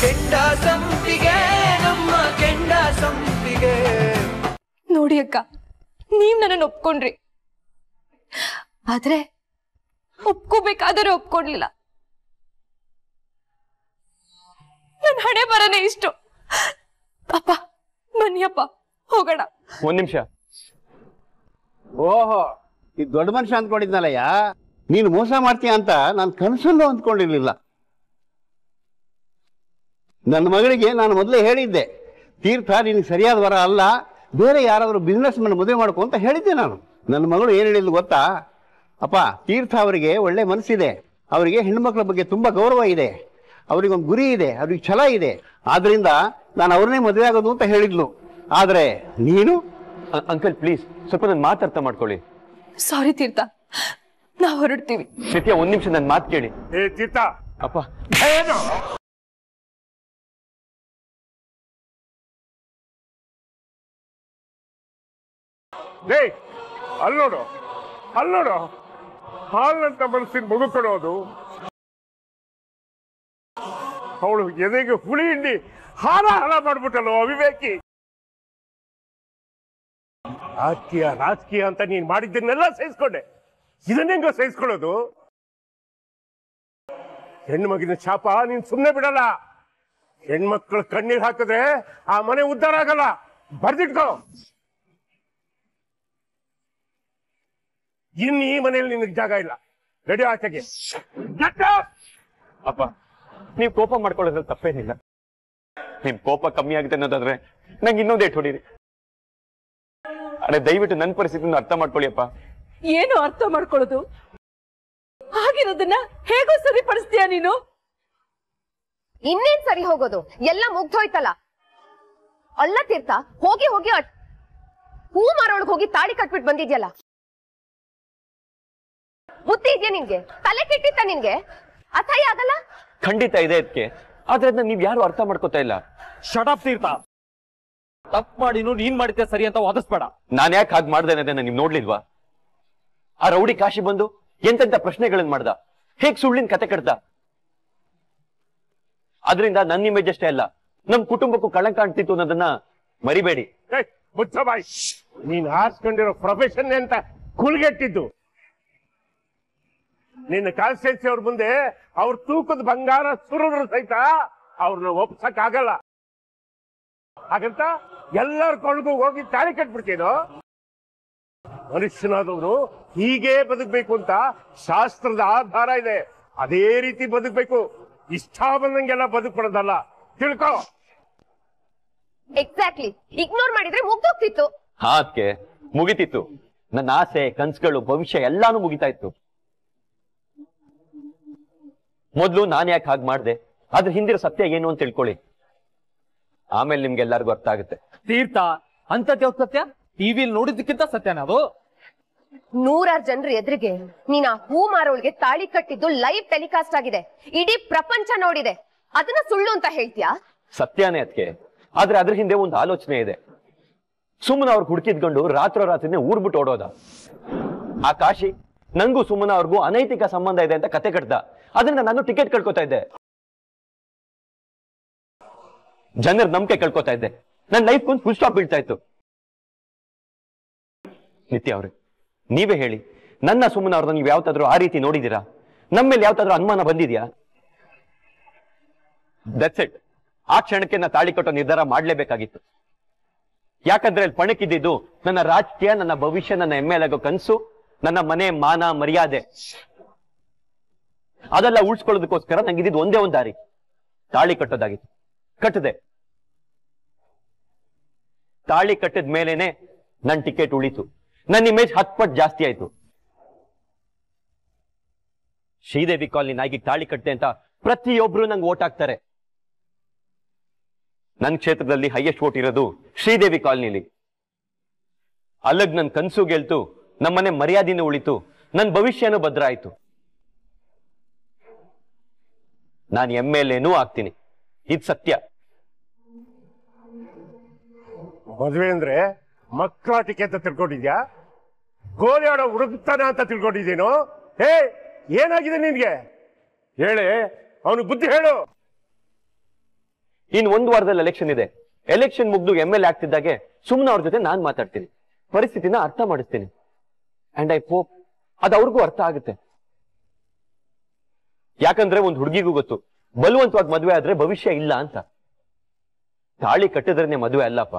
ಕೆಂಡ ಸಂಪಿಗೆ ನಮ್ಮ ಕೆಂಡ ಸಂಪಿಗೆ ನೋಡಿ ಅಕ್ಕ ನೀವ್ ನನ್ನನ್ನು ಒಪ್ಕೊಂಡ್ರಿ ಆದ್ರೆ ಒಪ್ಕೋಬೇಕಾದರೆ ಒಪ್ಕೊಂಡ್ಲಿಲ್ಲ ನನ್ನ ಹಣೆ ಬರನೇ ಇಷ್ಟು ಅಪ್ಪ ಬನ್ನಿಯಪ್ಪ ಅಪ್ಪ ಹೋಗೋಣ ಒಂದ್ ನಿಮಿಷ ಓಹೋ ಇದು ದೊಡ್ಡ ಮನುಷ್ಯ ಅಂದ್ಕೊಂಡಿದ್ನಲ್ಲಯ್ಯ ನೀನು ಮೋಸ ಮಾಡ್ತೀಯ ಅಂತ ನಾನು ಕನಸಲ್ಲೂ ಅಂದ್ಕೊಂಡಿರ್ಲಿಲ್ಲ ನನ್ನ ಮಗಳಿಗೆ ನಾನು ಮೊದಲೇ ಹೇಳಿದ್ದೆ ತೀರ್ಥ ನಿನಗೆ ಸರಿಯಾದ ವರ ಅಲ್ಲ ಬೇರೆ ಯಾರಾದರೂ ಬಿಸ್ನೆಸ್ ಮನ್ ಮದುವೆ ಮಾಡ್ಕೊ ಅಂತ ಹೇಳಿದ್ದೆ ನಾನು ನನ್ನ ಮಗಳು ಏನು ಹೇಳಿದ್ಲು ಗೊತ್ತಾ ಅಪ್ಪ ತೀರ್ಥ ಅವರಿಗೆ ಒಳ್ಳೆ ಮನಸ್ಸಿದೆ ಅವರಿಗೆ ಹೆಣ್ಮಕ್ಳ ಬಗ್ಗೆ ತುಂಬ ಗೌರವ ಇದೆ ಅವರಿಗೊಂದು ಗುರಿ ಇದೆ ಅವ್ರಿಗೆ ಛಲ ಇದೆ ಆದ್ರಿಂದ ನಾನು ಅವ್ರನ್ನೇ ಮದುವೆ ಆಗೋದು ಅಂತ ಹೇಳಿದ್ಲು ಆದ್ರೆ ನೀನು ಅಂಕಲ್ ಪ್ಲೀಸ್ ಸ್ವಲ್ಪ ನನ್ನ ಮಾತರ್ಥ ಮಾಡ್ಕೊಳ್ಳಿ ಸಾರಿ ತೀರ್ಥ ನಾವು ಹೊರಡ್ತೀವಿ ಒಂದ್ ನಿಮಿಷ ನನ್ನ ಮಾತು ಕೇಳಿ ಏ ಅಪ್ಪ ಡೇ ಅಲ್ಲಿ ನೋಡು ಅಲ್ಲಿ ನೋಡು ಅಂತ ಮನಸ್ಸಿನ ಮಗು ಕೊಡೋದು ಅವಳು ಎದೆಗೆ ಹುಳಿ ಹಿಂಡಿ ಹಾಲ ಹಾಲ ಮಾಡ್ಬಿಟ್ಟಲ್ಲ ಅವಿವೇಕಿ ರಾಜಕೀಯ ರಾಜಕೀಯ ಅಂತ ನೀನ್ ಮಾಡಿದ್ದನ್ನೆಲ್ಲ ಸಹಿಸ್ಕೊಂಡೆ ಇದನ್ನೆಂಗ ಸಹಿಸ್ಕೊಳ್ಳೋದು ಹೆಣ್ಣು ಮಗಿನ ಶಾಪ ನೀನ್ ಸುಮ್ಮನೆ ಬಿಡಲ್ಲ ಹೆಣ್ಮಕ್ಳು ಕಣ್ಣೀರ್ ಹಾಕಿದ್ರೆ ಆ ಮನೆ ಉದ್ಧಾರ ಆಗಲ್ಲ ಬರ್ದಿಟ್ಕೋ ಇನ್ನು ಈ ಮನೆಯಲ್ಲಿ ನಿನಗೆ ಜಾಗ ಇಲ್ಲ ರೆಡಿ ಆಚೆಗೆ ಅಪ್ಪ ನೀವು ಕೋಪ ಮಾಡ್ಕೊಳ್ಳೋದ್ರಲ್ಲಿ ತಪ್ಪೇನಿಲ್ಲ ನಿಮ್ ಕೋಪ ಕಮ್ಮಿ ಆಗುತ್ತೆ ಅನ್ನೋದಾದ್ರೆ ನಂಗೆ ಇನ್ನೊಂದೇ ಹೊಡೀರಿ ಅರೆ ದಯವಿಟ್ಟು ನನ್ನ ಪರಿಸ್ಥಿತಿಯನ್ನು ಅರ್ಥ ಮಾಡ್ಕೊಳ್ಳಿ ಅಪ್ಪ ಏನು ಅರ್ಥ ಮಾಡ್ಕೊಳ್ಳೋದು ಆಗಿರೋದನ್ನ ಹೇಗೋ ಸರಿಪಡಿಸ್ತೀಯ ನೀನು ಇನ್ನೇನ್ ಸರಿ ಹೋಗೋದು ಎಲ್ಲ ಮುಗ್ದೋಯ್ತಲ್ಲ ಅಲ್ಲ ತೀರ್ಥ ಹೋಗಿ ಹೋಗಿ ಹೂ ಮಾರೋಳಗ್ ಹೋಗಿ ತಾಳಿ ಕಟ್ಬಿಟ್ಟು ಬಂದಿದ್ಯಲ್ಲ ಬುದ್ಧಿ ಇದೆಯಾ ನಿನ್ಗೆ ತಲೆ ಕೆಟ್ಟಿತ್ತ ನಿನ್ಗೆ ಅಸಹ್ಯ ಆಗಲ್ಲ ಖಂಡಿತ ಇದೆ ಅದಕ್ಕೆ ಆದ್ರೆ ಅದನ್ನ ನೀವ್ ಯಾರು ಅರ್ಥ ಮಾಡ್ಕೋತಾ ಇಲ್ಲ ಶಟಪ್ ತೀರ್ಥ ತಪ್ಪು ಮಾಡಿನೂ ನೀನ್ ಮಾಡಿದ್ದೆ ಸರಿ ಅಂತ ವಾದಿಸ್ಬೇಡ ನಾನ್ ಯಾಕೆ ಹಾಗೆ ಮಾಡ್ದೆ ಅನ್ನೋದನ್ನ ನೀವ್ ನೋಡ್ಲಿಲ್ವಾ ಆ ರೌಡಿ ಕಾಶಿ ಬಂದು ಎಂತೆಂತ ಪ್ರಶ್ನೆಗಳನ್ನ ಮಾಡ್ದ ಹೇಗ್ ಸುಳ್ಳಿನ ಕತೆ ಕಟ್ದ ಅದರಿಂದ ನನ್ನ ಇಮೇಜ್ ಅಷ್ಟೇ ಅಲ್ಲ ನಮ್ ಕುಟುಂಬಕ್ಕೂ ಕಳಂಕ ಅಂಟಿತ್ತು ಅನ್ನೋದನ್ನ ಮರಿಬೇಡಿ ನೀನ್ ಹಾಸ್ಕೊಂಡಿರೋ ಪ್ರೊಫೆಷನ್ ಅಂತ ಕುಲ್ಗೆಟ್ಟಿದ್ದು ನಿನ್ನ ಕಾನ್ಸ್ಟೆನ್ಸಿ ಅವ್ರ ಮುಂದೆ ಅವ್ರ ತೂಕದ ಬಂಗಾರ ಸುರರು ಸಹಿತ ಅವ್ರನ್ನ ಒಪ್ಸಕ್ ಆಗಲ್ಲ ಹಾಗಂತ ಎಲ್ಲರ ಕೊಳಗೂ ಹೋಗಿ ತಾಳಿ ಕಟ್ಬಿಡ್ತೀನೋ ಮನುಷ್ಯನಾದವನು ಹೀಗೆ ಬದುಕಬೇಕು ಅಂತ ಶಾಸ್ತ್ರದ ಆಧಾರ ಇದೆ ಅದೇ ರೀತಿ ಬದುಕಬೇಕು ಇಷ್ಟ ಬಂದಂಗೆಲ್ಲ ಕೊಡೋದಲ್ಲ ತಿಳ್ಕೊ ಎಕ್ಸಾಕ್ಟ್ಲಿ ಇಗ್ನೋರ್ ಮಾಡಿದ್ರೆ ಮುಗ್ದೋಗ್ತಿತ್ತು ಹಾಕೆ ಮುಗಿತಿತ್ತು ನನ್ನ ಆಸೆ ಕನ್ಸುಗಳು ಭವಿಷ್ಯ ಎಲ್ಲಾನು ಮುಗಿತಾ ಇತ್ತು ಮೊದಲು ನಾನು ಯಾಕೆ ಹಾಗೆ ಮಾಡಿದೆ ಅದ್ರ ಹಿಂದಿರೋ ಸತ್ಯ ಏನು ಅಂತ ತಿಳ್ಕೊಳ್ಳಿ ಆಮೇಲೆ ನಿಮ್ಗೆ ಎಲ್ಲರಿಗೂ ಅರ್ಥ ಆಗುತ್ತೆ ತೀರ್ಥ ಅಂತ ಸತ್ಯ ಟಿವಿಲ್ ನೋಡಿದ್ದಕ್ಕಿಂತ ಸತ್ಯ ನಾವು ನೂರಾರು ಜನರು ಎದುರಿಗೆ ನೀನ್ ಆ ಹೂ ಮಾರೋಳಿಗೆ ತಾಳಿ ಕಟ್ಟಿದ್ದು ಲೈವ್ ಟೆಲಿಕಾಸ್ಟ್ ಆಗಿದೆ ಇಡೀ ಪ್ರಪಂಚ ನೋಡಿದೆ ಅದನ್ನ ಸುಳ್ಳು ಅಂತ ಹೇಳ್ತೀಯಾ ಸತ್ಯನೇ ಅದಕ್ಕೆ ಆದ್ರೆ ಅದ್ರ ಹಿಂದೆ ಒಂದು ಆಲೋಚನೆ ಇದೆ ಸುಮ್ಮನ ಅವ್ರಿಗೆ ಹುಡುಕಿದ್ಕೊಂಡು ರಾತ್ರೋ ರಾತ್ರಿನೇ ಊರ್ಬಿಟ್ಟು ಓಡೋದ ಆ ಕಾಶಿ ನಂಗೂ ಸುಮ್ಮನ ಅವ್ರಿಗೂ ಅನೈತಿಕ ಸಂಬಂಧ ಇದೆ ಅಂತ ಕತೆ ಕಟ್ದ ಅದರಿಂದ ನಾನು ಟಿಕೆಟ್ ಕಳ್ಕೊತಾ ಇದ್ದೆ ಜನರ ನಂಬಿಕೆ ಕಳ್ಕೊತಾ ಇದ್ದೆ ನನ್ನ ಲೈಫ್ ಒಂದು ಫುಲ್ ಸ್ಟಾಪ್ ಬೀಳ್ತಾ ಇತ್ತು ನಿತ್ಯ ಅವ್ರೆ ನೀವೇ ಹೇಳಿ ನನ್ನ ಸುಮ್ಮನ ಅವ್ರನ್ನ ನೀವು ಯಾವತ್ತಾದ್ರೂ ಆ ರೀತಿ ನೋಡಿದೀರಾ ನಮ್ಮ ಮೇಲೆ ಯಾವತ್ತಾದ್ರೂ ಅನುಮಾನ ಬಂದಿದ್ಯಾ ದಟ್ಸ್ ಇಟ್ ಆ ಕ್ಷಣಕ್ಕೆ ನಾ ತಾಳಿ ಕಟ್ಟೋ ನಿರ್ಧಾರ ಮಾಡಲೇಬೇಕಾಗಿತ್ತು ಯಾಕಂದ್ರೆ ಅಲ್ಲಿ ಪಣಕ್ಕಿದ್ದು ನನ್ನ ರಾಜಕೀಯ ನನ್ನ ಭವಿಷ್ಯ ನನ್ನ ಹೆಮ್ಮೆ ಆಗೋ ಕನಸು ನನ್ನ ಮನೆ ಮಾನ ಮರ್ಯಾದೆ ಅದೆಲ್ಲ ಉಳ್ಸ್ಕೊಳ್ಳೋದಕ್ಕೋಸ್ಕರ ನಂಗೆ ಇದ್ದಿದ್ದು ಒಂದೇ ಒಂದು ದಾರಿ ತಾಳಿ ಕಟ್ಟೋದಾಗಿತ್ತು ಕಟ್ಟದೆ ತಾಳಿ ಕಟ್ಟಿದ ಮೇಲೇನೆ ನನ್ನ ಟಿಕೆಟ್ ಉಳಿತು ನನ್ನ ಇಮೇಜ್ ಹತ್ತು ಪಟ್ಟು ಜಾಸ್ತಿ ಆಯ್ತು ಶ್ರೀದೇವಿ ಕಾಲನಿ ನಾಗಿ ತಾಳಿ ಕಟ್ಟೆ ಅಂತ ಪ್ರತಿಯೊಬ್ರು ನಂಗೆ ಓಟ್ ಹಾಕ್ತಾರೆ ನನ್ನ ಕ್ಷೇತ್ರದಲ್ಲಿ ಹೈಯೆಸ್ಟ್ ಓಟ್ ಇರೋದು ಶ್ರೀದೇವಿ ಕಾಲನಿಲಿ ಅಲ್ಲಗ್ ನನ್ನ ಕನಸು ಗೆಲ್ತು ನಮ್ಮನೆ ಮರ್ಯಾದಿನೂ ಉಳಿತು ನನ್ನ ಭವಿಷ್ಯನೂ ಭದ್ರ ಆಯ್ತು ನಾನು ಎಮ್ ಎಲ್ ಎನೂ ಆಗ್ತೀನಿ ಇದು ಸತ್ಯ ಮದುವೆ ಅಂದ್ರೆ ಮಕ್ಕಳಾಟಿಕೆ ಅಂತ ತಿಳ್ಕೊಂಡಿದ್ಯಾ ಗೋಲಿ ಆಡೋ ಅಂತ ತಿಳ್ಕೊಂಡಿದ್ದೀನೋ ಹೇ ಏನಾಗಿದೆ ನಿನ್ಗೆ ಹೇಳಿ ಅವನು ಬುದ್ಧಿ ಹೇಳು ಇನ್ ಒಂದ್ ವಾರದಲ್ಲಿ ಎಲೆಕ್ಷನ್ ಇದೆ ಎಲೆಕ್ಷನ್ ಮುಗ್ದು ಎಮ್ ಎಲ್ ಎ ಆಗ್ತಿದ್ದಾಗೆ ಸುಮ್ನ ಅವ್ರ ಜೊತೆ ನಾನ್ ಮಾತಾಡ್ತೀನಿ ಪರಿಸ್ಥಿತಿನ ಅರ್ಥ ಮಾಡಿಸ್ತೀನಿ ಅಂಡ್ ಐ ಹೋಪ್ ಅದು ಅವ್ರಿಗೂ ಅರ್ಥ ಆಗುತ್ತೆ ಯಾಕಂದ್ರೆ ಒಂದು ಹುಡುಗಿಗೂ ಗೊತ್ತು ಬಲವಂತವಾಗಿ ಮದುವೆ ಆದ್ರೆ ಭವಿಷ್ಯ ಇಲ್ಲ ಅಂತ ತಾಳಿ ಕಟ್ಟಿದ್ರೆ ಮದುವೆ ಅಲ್ಲಪ್ಪ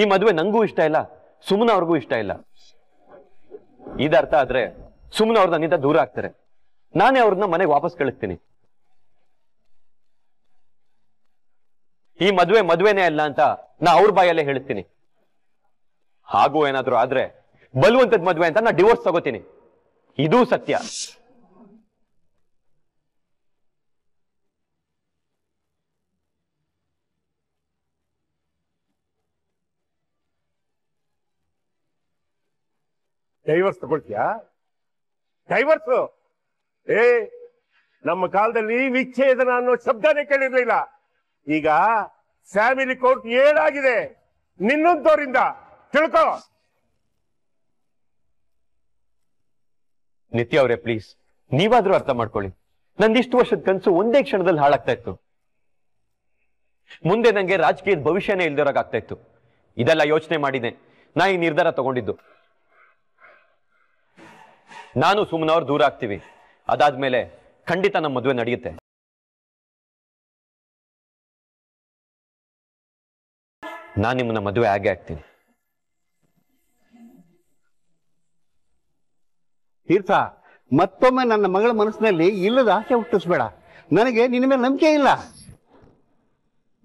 ಈ ಮದುವೆ ನಂಗೂ ಇಷ್ಟ ಇಲ್ಲ ಸುಮ್ನ ಅವ್ರಿಗೂ ಇಷ್ಟ ಇಲ್ಲ ಇದರ್ಥ ಆದ್ರೆ ಸುಮ್ನ ಅವ್ರ ನನ್ನಿಂದ ದೂರ ಆಗ್ತಾರೆ ನಾನೇ ಅವ್ರನ್ನ ಮನೆಗೆ ವಾಪಸ್ ಕಳಿಸ್ತೀನಿ ಈ ಮದುವೆ ಮದುವೆನೇ ಅಲ್ಲ ಅಂತ ನಾ ಅವ್ರ ಬಾಯಲ್ಲೇ ಹೇಳ್ತೀನಿ ಹಾಗೂ ಏನಾದ್ರು ಆದ್ರೆ ಬಲುವಂತದ್ ಮದುವೆ ಅಂತ ನಾ ಡಿವೋರ್ಸ್ ತಗೋತೀನಿ ಇದು ಸತ್ಯ ಡೈವರ್ಸ್ ತಗೊಳ್ತೀಯಾ ಡೈವರ್ಸ್ ಏ ನಮ್ಮ ಕಾಲದಲ್ಲಿ ವಿಚ್ಛೇದನ ಅನ್ನೋ ಶಬ್ದನೇ ಕೇಳಿರ್ಲಿಲ್ಲ ಈಗ ಫ್ಯಾಮಿಲಿ ಕೋರ್ಟ್ ಏಳಾಗಿದೆ ನಿನ್ನಂತವರಿಂದ ತಿಳ್ಕೋ ನಿತ್ಯ ಅವರೇ ಪ್ಲೀಸ್ ನೀವಾದ್ರೂ ಅರ್ಥ ಮಾಡ್ಕೊಳ್ಳಿ ನಂದಿಷ್ಟು ವರ್ಷದ ಕನಸು ಒಂದೇ ಕ್ಷಣದಲ್ಲಿ ಹಾಳಾಗ್ತಾ ಇತ್ತು ಮುಂದೆ ನನಗೆ ರಾಜಕೀಯದ ಭವಿಷ್ಯನೇ ಆಗ್ತಾ ಇತ್ತು ಇದೆಲ್ಲ ಯೋಚನೆ ಮಾಡಿದೆ ನಾ ಈ ನಿರ್ಧಾರ ತಗೊಂಡಿದ್ದು ನಾನು ಸುಮ್ಮನವ್ರು ದೂರ ಆಗ್ತೀವಿ ಅದಾದ್ಮೇಲೆ ಖಂಡಿತ ನಮ್ಮ ಮದುವೆ ನಡೆಯುತ್ತೆ ನಾನು ನಿಮ್ಮನ್ನ ಮದುವೆ ಆಗೇ ಆಗ್ತೀನಿ ತೀರ್ಥ ಮತ್ತೊಮ್ಮೆ ನನ್ನ ಮಗಳ ಮನಸ್ಸಿನಲ್ಲಿ ಇಲ್ಲದ ಆಸೆ ಹುಟ್ಟಿಸ್ಬೇಡ ನನಗೆ ನಿನ್ನ ಮೇಲೆ ನಂಬಿಕೆ ಇಲ್ಲ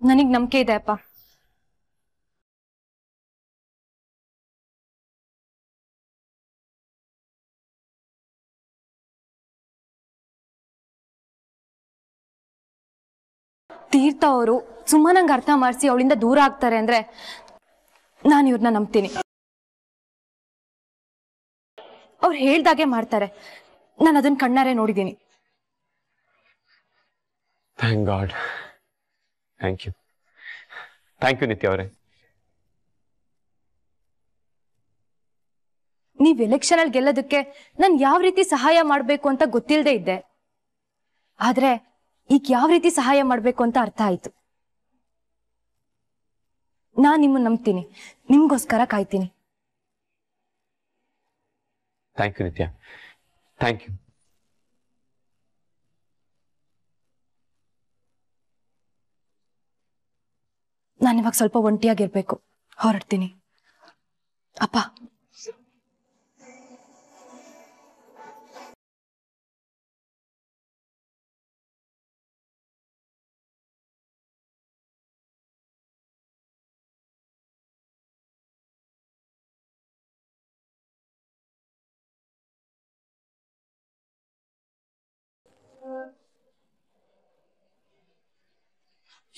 ನನಗ್ ನಂಬಿಕೆ ಇದೆ ಅಪ್ಪ ತೀರ್ಥ ಅವರು ಸುಮ್ಮನಂಗೆ ಅರ್ಥ ಮಾಡಿಸಿ ಅವಳಿಂದ ದೂರ ಆಗ್ತಾರೆ ಅಂದ್ರೆ ನಾನು ಇವ್ರನ್ನ ನಂಬ್ತೀನಿ ಅವ್ರು ಹೇಳ್ದಾಗೆ ಮಾಡ್ತಾರೆ ನಾನು ಅದನ್ನ ಕಣ್ಣಾರೆ ನೋಡಿದ್ದೀನಿ thank God thank you thank you Nitya ಅವರೇ ನೀವ್ ಎಲೆಕ್ಷನ್ ಅಲ್ಲಿ ಗೆಲ್ಲೋದಕ್ಕೆ ನಾನು ಯಾವ ರೀತಿ ಸಹಾಯ ಮಾಡಬೇಕು ಅಂತ ಗೊತ್ತಿಲ್ಲದೆ ಇದ್ದೆ ಆದ್ರೆ ಈಗ ಯಾವ ರೀತಿ ಸಹಾಯ ಮಾಡಬೇಕು ಅಂತ ಅರ್ಥ ಆಯ್ತು ನಾ ನಿಮ್ಮನ್ನ ನಂಬ್ತೀನಿ ನಿಮ್ಗೋಸ್ಕರ ಕಾಯ್ತೀನಿ thank you Nitya thank you ನಾನಿವಾಗ ಸ್ವಲ್ಪ ಒಂಟಿಯಾಗಿರ್ಬೇಕು ಹೊರಡ್ತೀನಿ ಅಪ್ಪ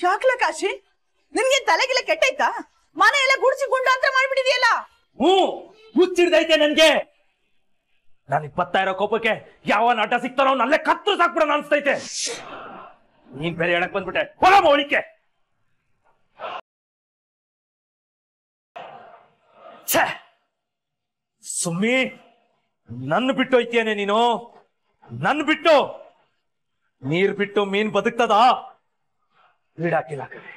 ಯಾಕ್ಲ ಕಾಶಿ ನಿನ್ಗೆ ತಲೆಗೆಲ್ಲ ಕೆಟ್ಟೈತಾ ಮನೆ ಎಲ್ಲ ಗುಡಿಸಿ ಗುಂಡಾಂತರ ಮಾಡ್ಬಿಟ್ಟಿದ್ಯಲ್ಲ ಹ್ಞೂ ಹುಚ್ಚಿಡ್ದೈತೆ ನನ್ಗೆ ನಾನು ಇಪ್ಪತ್ತಾ ಕೋಪಕ್ಕೆ ಯಾವ ನಾಟ ಸಿಗ್ತಾನೋ ನಲ್ಲೇ ಕತ್ತು ಸಾಕ್ಬಿಡೋಣ ಅನ್ಸ್ತೈತೆ ನೀನ್ ಬೇರೆ ಹೇಳಕ್ ಬಂದ್ಬಿಟ್ಟೆ ಹೊರ ಮೌಳಿಕೆ ಸುಮ್ಮಿ ನನ್ನ ಬಿಟ್ಟು ಹೋಯ್ತೇನೆ ನೀನು ನನ್ ಬಿಟ್ಟು ನೀರ್ ಬಿಟ್ಟು ಮೀನ್ ಬದುಕ್ತದಾ ಬೀಡಾಕಿಲ್ಲ ಕಣೆ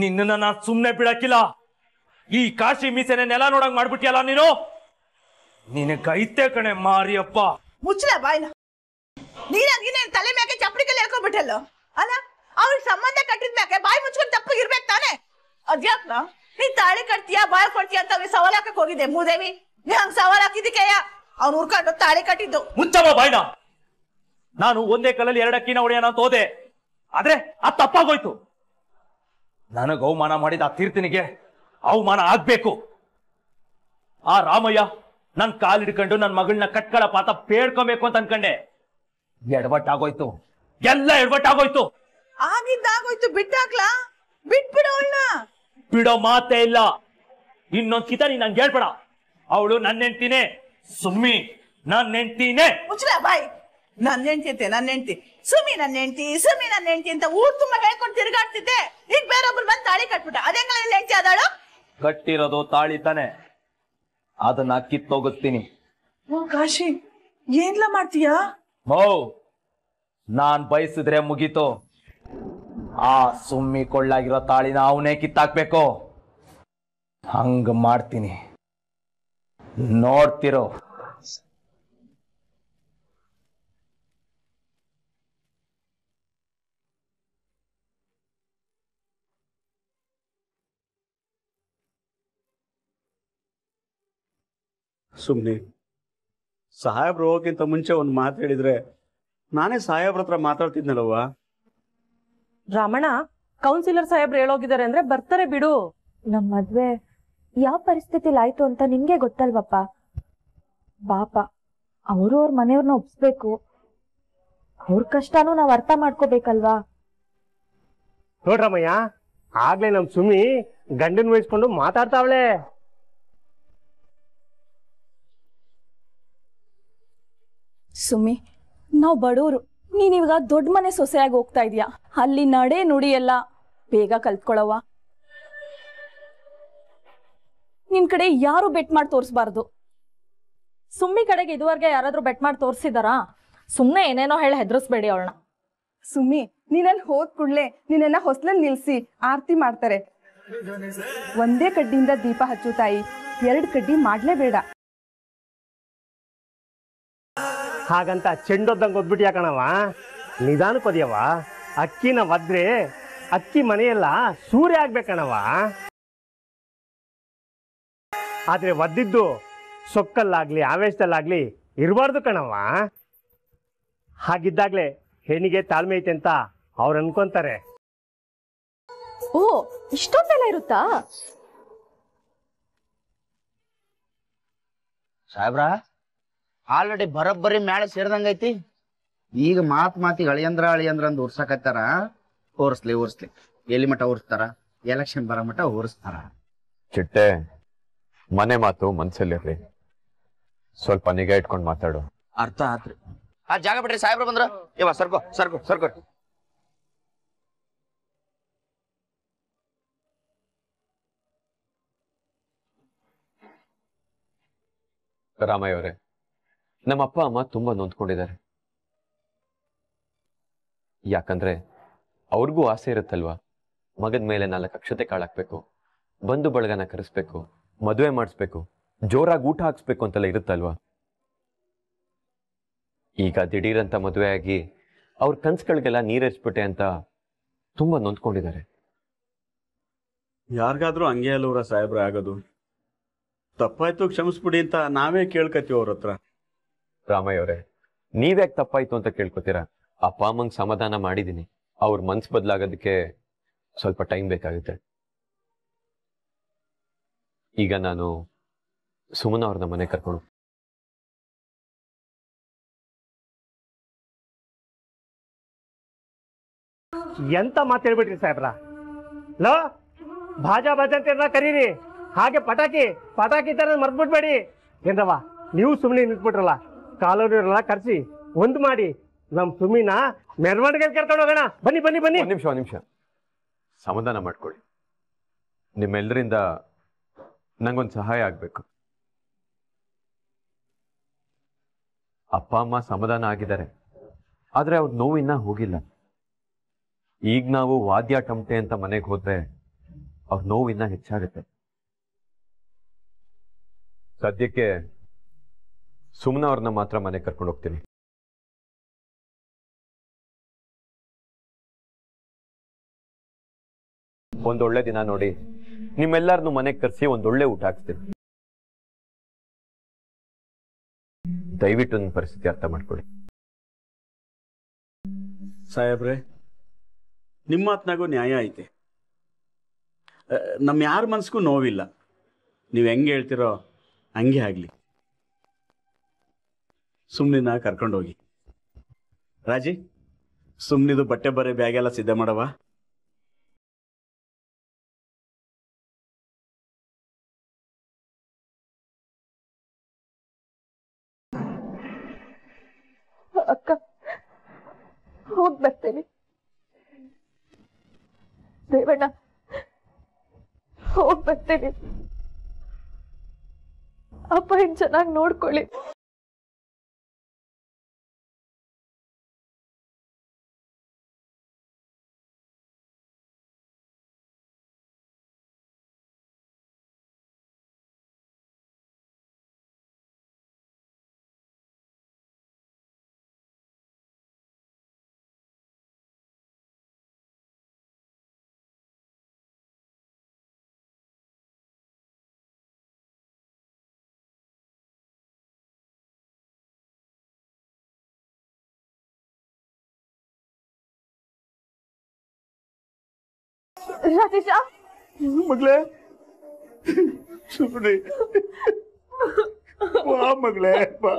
ನಿನ್ನನ್ನ ನಾನು ಸುಮ್ಮನೆ ಬಿಡಾಕಿಲ್ಲ ಈ ಕಾಶಿ ಮೀಸೆನೆ ನೆಲ ನೋಡಂಗ್ ಮಾಡ್ಬಿಟ್ಟಿಯಲ್ಲ ನೀನು ನೀನು ಕೈತೆ ಕಣೆ ಮಾರಿಯಪ್ಪ ಮುಚ್ಚಲ ಬಾಯ್ನ ನೀನಾಗಿನ ತಲೆ ಮ್ಯಾಕೆ ಚಪ್ಪಡಿ ಕಲ್ಲಿ ಹಾಕೊಂಡ್ಬಿಟ್ಟಲ್ಲ ಅಲ್ಲ ಅವ್ರಿಗೆ ಸಂಬಂಧ ಕಟ್ಟಿದ ಮ್ಯಾಕೆ ಬಾಯಿ ಮುಚ್ಕೊಂಡು ತಪ್ಪಿಗೆ ಇರ್ಬೇಕು ತಾನೆ ಅದ್ಯಾಪ್ನ ನೀ ತಾಳಿ ಕಟ್ತೀಯಾ ಬಾಯ್ ಕೊಡ್ತೀಯ ಅಂತ ಅವ್ರಿಗೆ ಸವಾಲ್ ಹಾಕಕ್ ಹೋಗಿದ್ದೆ ಮೂದೇವಿ ನೀ ಹಂಗ ಸವಾಲ್ ಹಾಕಿದಕ್ಕೆಯ ಅವ್ನು ಹುರ್ಕೊಂಡು ತಾಳಿ ಕಟ್ಟಿದ್ದು ಮುಚ್ಚಮ್ಮ ಬಾಯ್ನ ನಾನು ಒಂದೇ ಕಲ್ಲಲ್ಲಿ ಎರಡಕ್ಕಿನ ಹೊಡೆಯೋಣ ಅಂತ ಹೋದೆ ಆದ್ರೆ ಆ ತಪ್ಪಾಗೋಯ್ತು ನನಗೆ ಅವಮಾನ ಮಾಡಿದ ಆ ತೀರ್ಥನಿಗೆ ಅವಮಾನ ಆಗ್ಬೇಕು ಆ ರಾಮಯ್ಯ ನನ್ ಕಾಲಿಡ್ಕೊಂಡು ನನ್ನ ಮಗಳನ್ನ ಕಟ್ಕಳ ಪಾತ ಪೇಡ್ಕೊಬೇಕು ಅಂತ ಅನ್ಕಂಡೆ ಆಗೋಯ್ತು ಎಲ್ಲ ಆಗೋಯ್ತು ಆಗಿದ್ದಾಗೋಯ್ತು ಬಿಟ್ಟಾಕ್ಲಾ ಬಿಟ್ಬಿಡು ಬಿಡೋ ಮಾತೇ ಇಲ್ಲ ಇನ್ನೊಂದ್ ಕಿತ ನೀನ್ ನಂಗೆ ಹೇಳ್ಬೇಡ ಅವಳು ನನ್ನ ಹೆಂಡ್ತಿನೇ ಸುಮ್ಮಿ ನನ್ನ ಹೆಂಡ್ತಿನೇ ಮುಚ್ಚಲ ಬಾಯ್ ನನ್ನ ಹೆಂಡತಿ ಅಂತೆ ನನ್ನ ಹೆಂಡತಿ ಸುಮಿ ನನ್ನ ಹೆಂಡತಿ ಸುಮಿ ನನ್ನ ಹೆಂಡತಿ ಅಂತ ಊರು ತುಂಬಾ ಹೇಳ್ಕೊಂಡು ತಿರುಗಾಡ್ತಿದ್ದೆ ಈಗ ಬೇರೊಬ್ರು ಬಂದು ತಾಳಿ ಕಟ್ಬಿಟ್ಟ ಅದೇ ನನ್ನ ಹೆಂಡತಿ ಆದಾಳು ಕಟ್ಟಿರೋದು ತಾಳಿ ತಾನೆ ಅದನ್ನ ಕಿತ್ತೋಗಿಸ್ತೀನಿ ಓ ಕಾಶಿ ಏನ್ಲ ಮಾಡ್ತೀಯಾ ಹೋ ನಾನ್ ಬಯಸಿದ್ರೆ ಮುಗೀತು ಆ ಸುಮ್ಮಿ ಕೊಳ್ಳಾಗಿರೋ ತಾಳಿನ ಅವನೇ ಕಿತ್ತಾಕ್ಬೇಕು ಹಂಗ ಮಾಡ್ತೀನಿ ನೋಡ್ತಿರೋ ಸುಮ್ಮನೆ ಸಾಹೇಬ್ರು ಹೋಗೋಕ್ಕಿಂತ ಮುಂಚೆ ಒಂದು ಮಾತು ಹೇಳಿದ್ರೆ ನಾನೇ ಸಾಹೇಬ್ರ ಹತ್ರ ಮಾತಾಡ್ತಿದ್ನಲ್ವ ರಮಣ ಕೌನ್ಸಿಲರ್ ಸಾಹೇಬ್ರು ಹೇಳೋಗಿದ್ದಾರೆ ಅಂದ್ರೆ ಬರ್ತಾರೆ ಬಿಡು ನಮ್ಮ ಮದ್ವೆ ಯಾವ ಪರಿಸ್ಥಿತಿಲಿ ಆಯ್ತು ಅಂತ ನಿಮ್ಗೆ ಗೊತ್ತಲ್ವಪ್ಪ ಬಾಪ ಅವರು ಅವ್ರ ಮನೆಯವ್ರನ್ನ ಒಪ್ಸ್ಬೇಕು ಅವ್ರ ಕಷ್ಟನೂ ನಾವ್ ಅರ್ಥ ಮಾಡ್ಕೋಬೇಕಲ್ವಾ ನೋಡ್ರಮ್ಮಯ್ಯ ಆಗ್ಲೇ ನಮ್ ಸುಮಿ ಗಂಡನ್ ವಹಿಸ್ಕೊಂಡು ಮಾತಾಡ್ತಾವಳೆ ಸುಮ್ಮಿ ನಾವು ಬಡವರು ಇವಾಗ ದೊಡ್ಡ ಮನೆ ಸೊಸೆಯಾಗಿ ಹೋಗ್ತಾ ಇದೀಯಾ ಅಲ್ಲಿ ನಡೆ ನುಡಿ ಎಲ್ಲ ಬೇಗ ಕಲ್ತ್ಕೊಳವ ನಿನ್ ಕಡೆ ಯಾರು ಬೆಟ್ ಮಾಡಿ ತೋರಿಸ್ಬಾರ್ದು ಸುಮ್ಮಿ ಕಡೆಗೆ ಇದುವರೆಗೆ ಯಾರಾದ್ರೂ ಬೆಟ್ ಮಾಡಿ ತೋರಿಸಿದಾರಾ ಸುಮ್ಮನೆ ಏನೇನೋ ಹೇಳಿ ಹೆದರ್ಸ್ಬೇಡಿ ಅವಳನ್ನ ಸುಮ್ಮಿ ನೀನಲ್ಲಿ ಹೋದ್ ಕೂಡ್ಲೆ ನಿನ್ನ ಹೊಸ್ಲಲ್ಲಿ ನಿಲ್ಸಿ ಆರತಿ ಮಾಡ್ತಾರೆ ಒಂದೇ ಕಡ್ಡಿಯಿಂದ ದೀಪ ಹಚ್ಚು ತಾಯಿ ಎರಡು ಕಡ್ಡಿ ಮಾಡ್ಲೇಬೇಡ ಹಾಗಂತ ಚೆಂಡೊದ್ದಂಗೆ ಒದ್ಬಿಟ್ಟು ಯಾಕಣವ ನಿಧಾನಕ್ಕೆ ಅಕ್ಕಿನ ಒದ್ರೆ ಅಕ್ಕಿ ಮನೆಯೆಲ್ಲ ಸೂರ್ಯ ಆಗ್ಬೇಕಣವ ಆದ್ರೆ ಒದ್ದಿದ್ದು ಸೊಕ್ಕಲ್ಲಾಗ್ಲಿ ಆವೇಶದಲ್ಲಾಗ್ಲಿ ಇರಬಾರ್ದು ಕಣವ ಹಾಗಿದ್ದಾಗ್ಲೆ ಹೆಣಿಗೆ ತಾಳ್ಮೆ ಐತೆ ಅಂತ ಅವ್ರು ಅನ್ಕೊಂತಾರೆ ಓ ಇಷ್ಟೊಂದೆಲ್ಲ ಇರುತ್ತಾ ಸಾಹೇಬ್ರಾ ಆಲ್ರೆಡಿ ಬರೋಬ್ಬರಿ ಮ್ಯಾಲೆ ಐತಿ ಈಗ ಮಾತ್ ಮಾತಿಗೆ ಅಳಿಯಂದ್ರ ಅಳಿಯಂದ್ರ ಅಂದ್ ಉರ್ಸಕತ್ತಾರ ಓರ್ಸ್ಲಿ ಓರ್ಸ್ಲಿ ಎಲ್ಲಿ ಮಠ ಓರ್ಸ್ತಾರ ಎಲೆಕ್ಷನ್ ಬರ ಮಠ ಓರ್ಸ್ತಾರ ಚಿಟ್ಟೆ ಮನೆ ಮಾತು ಮನ್ಸಲ್ಲಿರ್ಲಿ ಸ್ವಲ್ಪ ನಿಗಾ ಇಟ್ಕೊಂಡ್ ಮಾತಾಡು ಅರ್ಥ ಆತ್ರಿ ಆ ಜಾಗ ಬಿಡ್ರಿ ಸಾಹೇಬ್ರು ಬಂದ್ರ ಇವ ಸರ್ಕೋ ಸರ್ಕೋ ಸರ್ಕೋ ರಾಮಯ್ಯವರೇ ನಮ್ಮ ಅಪ್ಪ ಅಮ್ಮ ತುಂಬಾ ನೊಂದ್ಕೊಂಡಿದ್ದಾರೆ ಯಾಕಂದ್ರೆ ಅವ್ರಿಗೂ ಆಸೆ ಇರುತ್ತಲ್ವಾ ಮಗದ ಮೇಲೆ ನಾಲ್ಕು ಅಕ್ಷತೆ ಕಾಳಾಕ್ಬೇಕು ಬಂಧು ಬಳಗನ ಕರೆಸ್ಬೇಕು ಮದುವೆ ಮಾಡಿಸ್ಬೇಕು ಜೋರಾಗಿ ಊಟ ಹಾಕ್ಸ್ಬೇಕು ಅಂತೆಲ್ಲ ಇರುತ್ತಲ್ವಾ ಈಗ ದಿಢೀರಂತ ಮದುವೆ ಆಗಿ ಅವ್ರ ಕನ್ಸುಗಳಿಗೆಲ್ಲ ನೀರೆರಿಸ್ಬಿಟ್ಟೆ ಅಂತ ತುಂಬಾ ನೊಂದ್ಕೊಂಡಿದ್ದಾರೆ ಯಾರಿಗಾದ್ರೂ ಹಂಗೆ ಅಲ್ಲವ್ರ ಸಾಹೇಬ್ರ ಆಗೋದು ತಪ್ಪಾಯ್ತು ಕ್ಷಮಿಸ್ಬಿಡಿ ಅಂತ ನಾವೇ ಕೇಳ್ಕತ್ತೀವಿ ಅವ್ರ ಹತ್ರ ರಾಮಯ್ಯ ಅವರೇ ನೀವ್ಯಾಕೆ ತಪ್ಪಾಯ್ತು ಅಂತ ಕೇಳ್ಕೊತೀರಾ ಅಪ್ಪ ಅಮ್ಮಂಗ್ ಸಮಾಧಾನ ಮಾಡಿದೀನಿ ಅವ್ರ ಮನ್ಸು ಬದ್ಲಾಗೋದಕ್ಕೆ ಸ್ವಲ್ಪ ಟೈಮ್ ಬೇಕಾಗುತ್ತೆ ಈಗ ನಾನು ಸುಮನ ಅವ್ರನ್ನ ಮನೆ ಕರ್ಕೊಂಡು ಎಂತ ಮಾತೇಳ್ಬಿಟ್ರಿ ಸಾಹೇಬ್ರ ಲೋ ಭಾಜಾ ಭಾಜ ಅಂತ ಎಲ್ಲ ಕರೀರಿ ಹಾಗೆ ಪಟಾಕಿ ಪಟಾಕಿ ತರ ಮರ್ಬಿಟ್ಬೇಡಿ ಏನ್ರವ ನೀವು ಸುಮ್ಮನೆ ನಿಂತ್ಬಿಟ್ರಲ್ಲ ಕಾಲೋರಿಯವರೆಲ್ಲ ಕರೆಸಿ ಒಂದು ಮಾಡಿ ನಮ್ಮ ಸುಮಿನ ಮೆರವಣಿಗೆ ಕರ್ಕೊಂಡು ಹೋಗೋಣ ಬನ್ನಿ ಬನ್ನಿ ಬನ್ನಿ ನಿಮಿಷ ನಿಮಿಷ ಸಮಾಧಾನ ಮಾಡ್ಕೊಳ್ಳಿ ನಿಮ್ಮೆಲ್ಲರಿಂದ ನಂಗೊಂದು ಸಹಾಯ ಆಗಬೇಕು ಅಪ್ಪ ಅಮ್ಮ ಸಮಾಧಾನ ಆಗಿದ್ದಾರೆ ಆದರೆ ಅವ್ರ ನೋವಿನ್ನ ಹೋಗಿಲ್ಲ ಈಗ ನಾವು ವಾದ್ಯ ಟಮಟೆ ಅಂತ ಮನೆಗೆ ಹೋದ್ರೆ ಅವ್ರ ನೋವಿನ್ನ ಹೆಚ್ಚಾಗುತ್ತೆ ಸದ್ಯಕ್ಕೆ ಸುಮ್ನ ಅವ್ರನ್ನ ಮಾತ್ರ ಮನೆ ಕರ್ಕೊಂಡು ಹೋಗ್ತೀನಿ ಒಂದೊಳ್ಳೆ ದಿನ ನೋಡಿ ನಿಮ್ಮೆಲ್ಲರನ್ನು ಮನೆಗೆ ಕರೆಸಿ ಒಂದೊಳ್ಳೆ ಊಟ ಹಾಕ್ತೀನಿ ದಯವಿಟ್ಟು ನನ್ನ ಪರಿಸ್ಥಿತಿ ಅರ್ಥ ಮಾಡ್ಕೊಳ್ಳಿ ಸಾಹೇಬ್ರೆ ನಿಮ್ಮ ಮಾತನಾಗೂ ನ್ಯಾಯ ಐತೆ ನಮ್ಮ ಯಾರ ಮನಸ್ಗೂ ನೋವಿಲ್ಲ ನೀವು ಹೆಂಗೆ ಹೇಳ್ತಿರೋ ಹಂಗೆ ಆಗಲಿ ಕರ್ಕೊಂಡು ಹೋಗಿ ರಾಜಿ ಸುಮ್ನಿದು ಬಟ್ಟೆ ಬರೆ ಬ್ಯಾಗೆಲ್ಲ ಸಿದ್ಧ ಮಾಡವ ಅಕ್ಕ ಬರ್ತೇನೆ ದೇವಣ್ಣ ಬರ್ತೇನೆ ಅಪ್ಪ ಇನ್ ಚೆನ್ನಾಗಿ ನೋಡ್ಕೊಳ್ಳಿ ರಾಜೇಶ ಮಗಳೇ ಸುಮ್ಮನೆ ಬಾ ಮಗಳೇ ಬಾ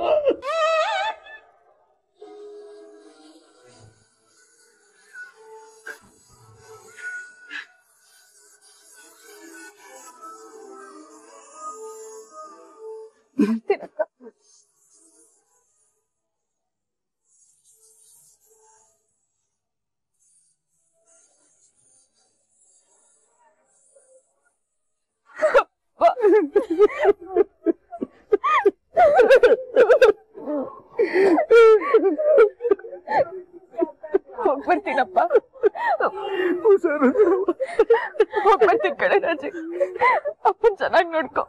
ಹೋಗ್ಬರ್ತೀನಪ್ಪ ಹೋಗ್ಬರ್ತೀನಿ ಕಡೆ ರಾಜಿ ಅಪ್ಪನ್ ಚೆನ್ನಾಗಿ ನೋಡ್ಕೊ